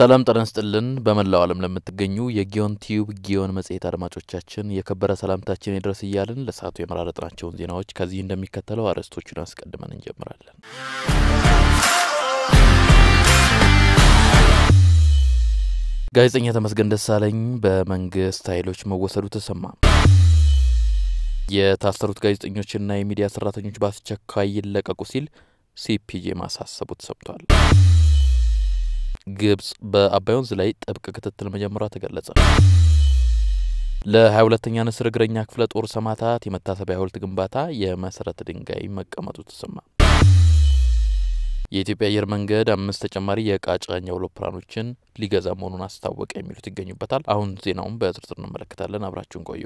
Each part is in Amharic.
ሰላም ጤና በመላው ዓለም ለምትገኙ የጊዮን ቲዩብ ጊዮን መጽሔት አድማጮቻችን የከበረ ሰላምታችን ይድረስ እያልን ለሰዓቱ የመራረጥናቸውን ዜናዎች ከዚህ እንደሚከተለው አርዕስቶቹን አስቀድመን እንጀምራለን። ጋዜጠኛ ተመስገን ደሳለኝ በመንግስት ኃይሎች መወሰዱ ተሰማ። የታሰሩት ጋዜጠኞችና የሚዲያ ሰራተኞች በአስቸኳይ ይለቀቁ ሲል ሲፒጄ ማሳሰቡት ተሰምቷል። ግብጽ በአባይ ወንዝ ላይ ጥብቅ ክትትል መጀመሯ ተገለጸ። ለ22ኛ ንስር እግረኛ ክፍለ ጦር ሰማዕታት የመታሰቢያ ሐውልት ግንባታ የመሰረተ ድንጋይ መቀመጡ ተሰማ። የኢትዮጵያ አየር መንገድ አምስት ተጨማሪ የዕቃ ጫኝ አውሮፕላኖችን ሊገዛ መሆኑን አስታወቀ። የሚሉት ይገኙበታል። አሁን ዜናውን በዝርዝር እንመለከታለን። አብራችሁን ቆዩ።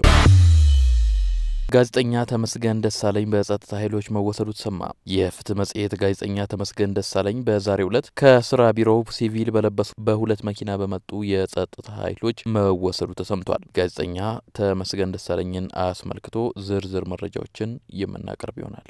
ጋዜጠኛ ተመስገን ደሳለኝ በጸጥታ ኃይሎች መወሰዱ ተሰማ። የፍትህ መጽሔት ጋዜጠኛ ተመስገን ደሳለኝ በዛሬው ዕለት ከስራ ቢሮው ሲቪል በለበሱ በሁለት መኪና በመጡ የጸጥታ ኃይሎች መወሰዱ ተሰምቷል። ጋዜጠኛ ተመስገን ደሳለኝን አስመልክቶ ዝርዝር መረጃዎችን የምናቀርብ ይሆናል።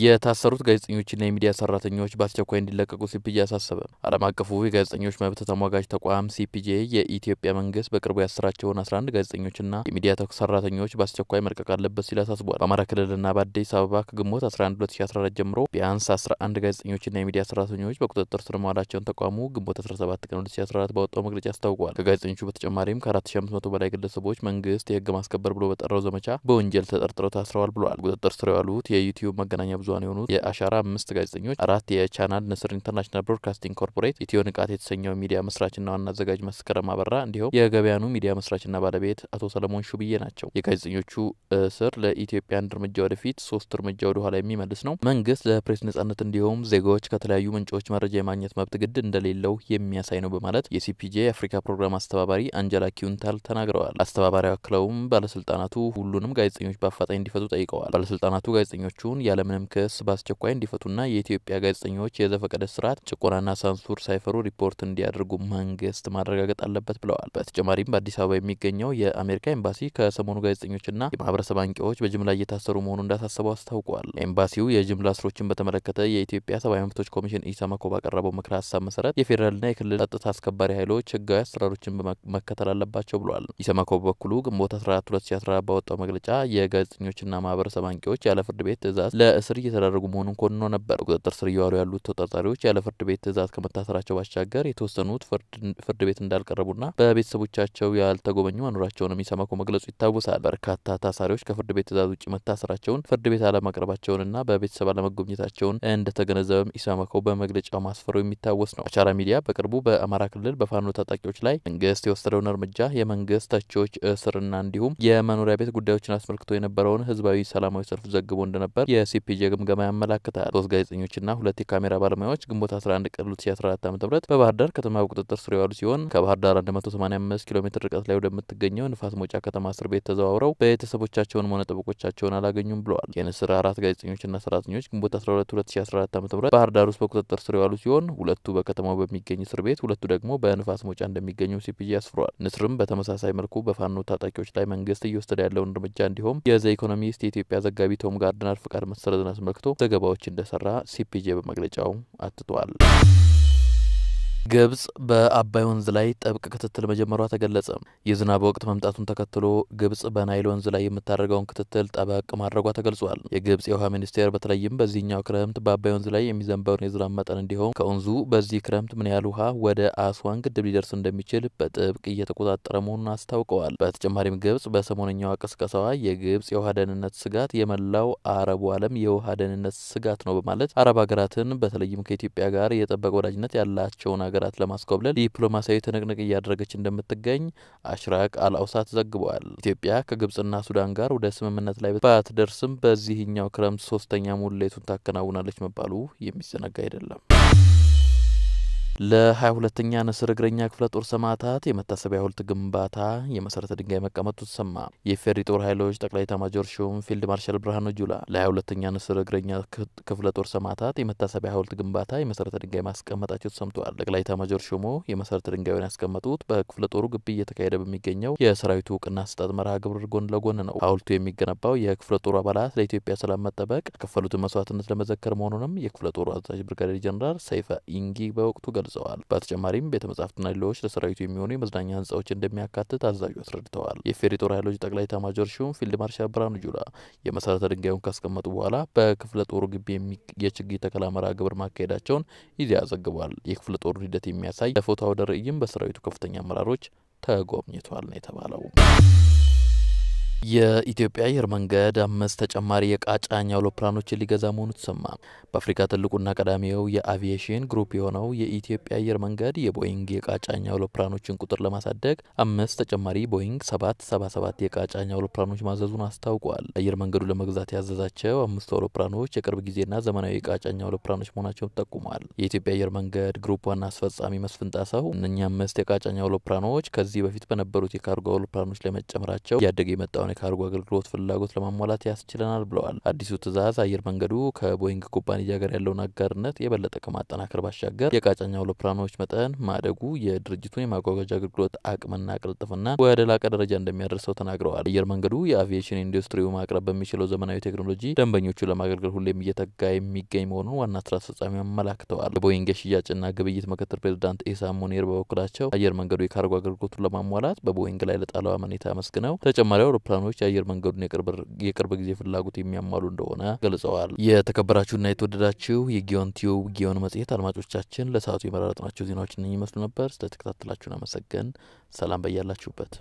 የታሰሩት ጋዜጠኞችና የሚዲያ ሰራተኞች በአስቸኳይ እንዲለቀቁ ሲፒጂ አሳሰበ። ዓለም አቀፉ የጋዜጠኞች መብት ተሟጋጅ ተቋም ሲፒጄ የኢትዮጵያ መንግስት በቅርቡ ያሰራቸውን 11 ጋዜጠኞችና የሚዲያ ሰራተኞች በአስቸኳይ መልቀቅ አለበት ሲል አሳስቧል። በአማራ ክልልና በአዲስ አበባ ከግንቦት 11 2014 ጀምሮ ቢያንስ 11 ጋዜጠኞችና የሚዲያ ሰራተኞች በቁጥጥር ስር መዋላቸውን ተቋሙ ግንቦት 17 ቀን 2014 ባወጣው መግለጫ አስታውቋል። ከጋዜጠኞቹ በተጨማሪም ከ4500 በላይ ግለሰቦች መንግስት የህግ ማስከበር ብሎ በጠራው ዘመቻ በወንጀል ተጠርጥረው ታስረዋል ብሏል። ቁጥጥር ስር የዋሉት የዩቲዩብ መገናኛ ብዙሀን የሆኑት የአሻራ አምስት ጋዜጠኞች፣ አራት የቻናል ንስር ኢንተርናሽናል ብሮድካስቲንግ ኮርፖሬት፣ ኢትዮ ንቃት የተሰኘው ሚዲያ መስራችና ዋና አዘጋጅ መስከረም አበራ እንዲሁም የገበያኑ ሚዲያ መስራችና ባለቤት አቶ ሰለሞን ሹብዬ ናቸው። የጋዜጠኞቹ እስር ለኢትዮጵያ አንድ እርምጃ ወደፊት ሶስት እርምጃ ወደኋላ የሚመልስ ነው። መንግስት ለፕሬስ ነጻነት እንዲሁም ዜጋዎች ከተለያዩ ምንጮች መረጃ የማግኘት መብት ግድ እንደሌለው የሚያሳይ ነው በማለት የሲፒጄ የአፍሪካ ፕሮግራም አስተባባሪ አንጀላ ኪዩንታል ተናግረዋል። አስተባባሪ አክለውም ባለስልጣናቱ ሁሉንም ጋዜጠኞች በአፋጣኝ እንዲፈቱ ጠይቀዋል። ባለስልጣናቱ ጋዜጠኞቹን ያለምንም ክስ በአስቸኳይ እንዲፈቱና የኢትዮጵያ ጋዜጠኞች የዘፈቀደ ስርዓት ጭቆናና ሳንሱር ሳይፈሩ ሪፖርት እንዲያደርጉ መንግስት ማረጋገጥ አለበት ብለዋል። በተጨማሪም በአዲስ አበባ የሚገኘው የአሜሪካ ኤምባሲ ከሰሞኑ ጋዜጠኞችና የማህበረሰብ አንቂዎች በጅምላ እየታሰሩ መሆኑ እንዳሳሰበው አስታውቋል። ኤምባሲው የጅምላ እስሮችን በተመለከተ የኢትዮጵያ ሰብአዊ መብቶች ኮሚሽን ኢሰመኮ ባቀረበው ምክረ ሀሳብ መሰረት የፌዴራልና የክልል ጸጥታ አስከባሪ ኃይሎች ህጋዊ አሰራሮችን መከተል አለባቸው ብሏል። ኢሰመኮ በበኩሉ ግንቦት 14 2014 ባወጣው መግለጫ የጋዜጠኞችና ማህበረሰብ አንቂዎች ያለ ፍርድ ቤት ትእዛዝ ለእስር እየተደረጉ መሆኑን ኮንኖ ነበር። ቁጥጥር ስር እየዋሉ ያሉት ተጠርጣሪዎች ያለ ፍርድ ቤት ትዕዛዝ ከመታሰራቸው ባሻገር የተወሰኑት ፍርድ ቤት እንዳልቀረቡና በቤተሰቦቻቸው ያልተጎበኙ መኖራቸውንም ኢሰመኮ መግለጹ ይታወሳል። በርካታ ታሳሪዎች ከፍርድ ቤት ትዕዛዝ ውጭ መታሰራቸውን፣ ፍርድ ቤት አለማቅረባቸውንና በቤተሰብ አለመጎብኘታቸውን እንደተገነዘበም ኢሰመኮ በመግለጫው ማስፈረው የሚታወስ ነው። አቻራ ሚዲያ በቅርቡ በአማራ ክልል በፋኖ ታጣቂዎች ላይ መንግስት የወሰደውን እርምጃ የመንግስት ተቺዎች እስርና እንዲሁም የመኖሪያ ቤት ጉዳዮችን አስመልክቶ የነበረውን ህዝባዊ ሰላማዊ ሰልፍ ዘግቦ እንደነበር የሲፒጄ ግምገማ ያመላክታል። ሶስት ጋዜጠኞችና ሁለት የካሜራ ባለሙያዎች ግንቦት 11 ቀን 2014 ዓ ም በባህር ዳር ከተማ በቁጥጥር ስር የዋሉ ሲሆን ከባህር ዳር 185 ኪሎ ሜትር ርቀት ላይ ወደምትገኘው ንፋስ መውጫ ከተማ እስር ቤት ተዘዋውረው ቤተሰቦቻቸውን ሆነ ጠበቆቻቸውን አላገኙም ብለዋል። የንስር አራት ጋዜጠኞችና ሰራተኞች ግንቦት 12 2014 ዓ ም ባህር ዳር ውስጥ በቁጥጥር ስር የዋሉ ሲሆን ሁለቱ በከተማው በሚገኝ እስር ቤት፣ ሁለቱ ደግሞ በንፋስ መውጫ እንደሚገኙ ሲፒጂ አስፍሯል። ንስርም በተመሳሳይ መልኩ በፋኖ ታጣቂዎች ላይ መንግስት እየወሰደ ያለውን እርምጃ እንዲሁም የዘ ኢኮኖሚስት የኢትዮጵያ ዘጋቢ ቶም ጋርድናር ፍቃድ መሰረዝን መክቶ ዘገባዎች እንደሰራ ሲፒጄ በመግለጫው አትቷል። ግብጽ በአባይ ወንዝ ላይ ጥብቅ ክትትል መጀመሯ ተገለጸ። የዝናብ ወቅት መምጣቱን ተከትሎ ግብጽ በናይል ወንዝ ላይ የምታደርገውን ክትትል ጠበቅ ማድረጓ ተገልጿል። የግብጽ የውሃ ሚኒስቴር በተለይም በዚህኛው ክረምት በአባይ ወንዝ ላይ የሚዘንበውን የዝናብ መጠን እንዲሁም ከወንዙ በዚህ ክረምት ምን ያህል ውሃ ወደ አስዋን ግድብ ሊደርስ እንደሚችል በጥብቅ እየተቆጣጠረ መሆኑን አስታውቀዋል። በተጨማሪም ግብጽ በሰሞነኛዋ ቅስቀሳዋ የግብጽ የውሃ ደህንነት ስጋት የመላው አረቡ ዓለም የውሃ ደህንነት ስጋት ነው በማለት አረብ ሀገራትን በተለይም ከኢትዮጵያ ጋር የጠበቀ ወዳጅነት ያላቸውን ሀገራት ለማስኮብለል ዲፕሎማሲያዊ ትንቅንቅ እያደረገች እንደምትገኝ አሽራቅ አልአውሳት ዘግበዋል። ኢትዮጵያ ከግብጽና ሱዳን ጋር ወደ ስምምነት ላይ ባትደርስም በዚህኛው ክረምት ሶስተኛ ሙሌቱን ታከናውናለች መባሉ የሚዘነጋ አይደለም። ለ 22 ንስር እግረኛ ክፍለ ጦር ሰማዕታት የመታሰቢያ ሀውልት ግንባታ የመሰረተ ድንጋይ መቀመጡ ተሰማ። የፌሪ ጦር ኃይሎች ጠቅላይ ኤታማዦር ሹም ፊልድ ማርሻል ብርሃኑ ጁላ ለ 22 ንስር እግረኛ ክፍለ ጦር ሰማዕታት የመታሰቢያ ሀውልት ግንባታ የመሰረተ ድንጋይ ማስቀመጣቸው ተሰምተዋል። ጠቅላይ ኤታማዦር ሹሙ የመሰረተ ድንጋዩን ያስቀመጡት በክፍለ ጦሩ ግቢ እየተካሄደ በሚገኘው የሰራዊቱ እውቅና አሰጣጥ መርሃ ግብር ጎን ለጎን ነው። ሀውልቱ የሚገነባው የክፍለ ጦሩ አባላት ለኢትዮጵያ ሰላም መጠበቅ ከፈሉትን መስዋዕትነት ለመዘከር መሆኑንም የክፍለ ጦሩ አዛዥ ብርጋዴር ጀኔራል ሰይፈ ኢንጊ በወቅቱ ገልጸዋል። በተጨማሪም ቤተ መጻሕፍትና ሌሎች ለሰራዊቱ የሚሆኑ የመዝናኛ ህንፃዎች እንደሚያካትት አዛዡ አስረድተዋል። የኢፌዴሪ ጦር ኃይሎች ጠቅላይ ኤታማዦር ሹም ፊልድ ማርሻል ብርሃኑ ጁላ የመሰረተ ድንጋዩን ካስቀመጡ በኋላ በክፍለ ጦሩ ግቢ የችግኝ ተከላ መርሃ ግብር ማካሄዳቸውን ኢዜአ ዘግቧል። የክፍለ ጦሩን ሂደት የሚያሳይ ለፎቶ አውደ ርዕይም በሰራዊቱ ከፍተኛ አመራሮች ተጎብኝቷል ነው የተባለው። የኢትዮጵያ አየር መንገድ አምስት ተጨማሪ የቃጫኝ አውሮፕላኖችን ሊገዛ መሆኑ ተሰማ። በአፍሪካ ትልቁና ቀዳሚው የአቪዬሽን ግሩፕ የሆነው የኢትዮጵያ አየር መንገድ የቦይንግ የቃጫኝ አውሮፕላኖችን ቁጥር ለማሳደግ አምስት ተጨማሪ ቦይንግ 777 የቃጫኝ አውሮፕላኖች ማዘዙን አስታውቋል። አየር መንገዱ ለመግዛት ያዘዛቸው አምስቱ አውሮፕላኖች የቅርብ ጊዜና ዘመናዊ የቃጫኝ አውሮፕላኖች መሆናቸውን ጠቁሟል። የኢትዮጵያ አየር መንገድ ግሩፕ ዋና አስፈጻሚ መስፍን ጣሰው እነኚህ አምስት የቃጫኝ አውሮፕላኖች ከዚህ በፊት በነበሩት የካርጎ አውሮፕላኖች ላይ መጨመራቸው እያደገ የመጣውን የሆነ ካርጎ አገልግሎት ፍላጎት ለማሟላት ያስችለናል ብለዋል። አዲሱ ትዕዛዝ አየር መንገዱ ከቦይንግ ኩባንያ ጋር ያለውን አጋርነት የበለጠ ከማጠናከር ባሻገር የቃጫኛ አውሮፕላኖች መጠን ማደጉ የድርጅቱን የማጓጓዣ አገልግሎት አቅምና ቅልጥፍና ወደ ላቀ ደረጃ እንደሚያደርሰው ተናግረዋል። አየር መንገዱ የአቪዬሽን ኢንዱስትሪው ማቅረብ በሚችለው ዘመናዊ ቴክኖሎጂ ደንበኞቹን ለማገልገል ሁሌም እየተጋ የሚገኝ መሆኑን ዋና ስራ አስፈጻሚ አመላክተዋል። የቦይንግ የሽያጭና ግብይት ምክትል ፕሬዚዳንት ኢሳ ሙኒር በበኩላቸው አየር መንገዱ የካርጎ አገልግሎቱን ለማሟላት በቦይንግ ላይ ለጣለው አመኔታ አመስግነው ተጨማሪ አውሮፕላኖ አውሮፕላኖች የአየር መንገዱን የቅርብ ጊዜ ፍላጎት የሚያሟሉ እንደሆነ ገልጸዋል። የተከበራችሁና የተወደዳችሁ የጊዮን ቲዩብ ጊዮን መጽሔት አድማጮቻችን ለሰዓቱ የመረጥናቸው ዜናዎች እነኝህ ይመስሉ ነበር። ስለተከታተላችሁን አመሰገን። ሰላም በያላችሁበት።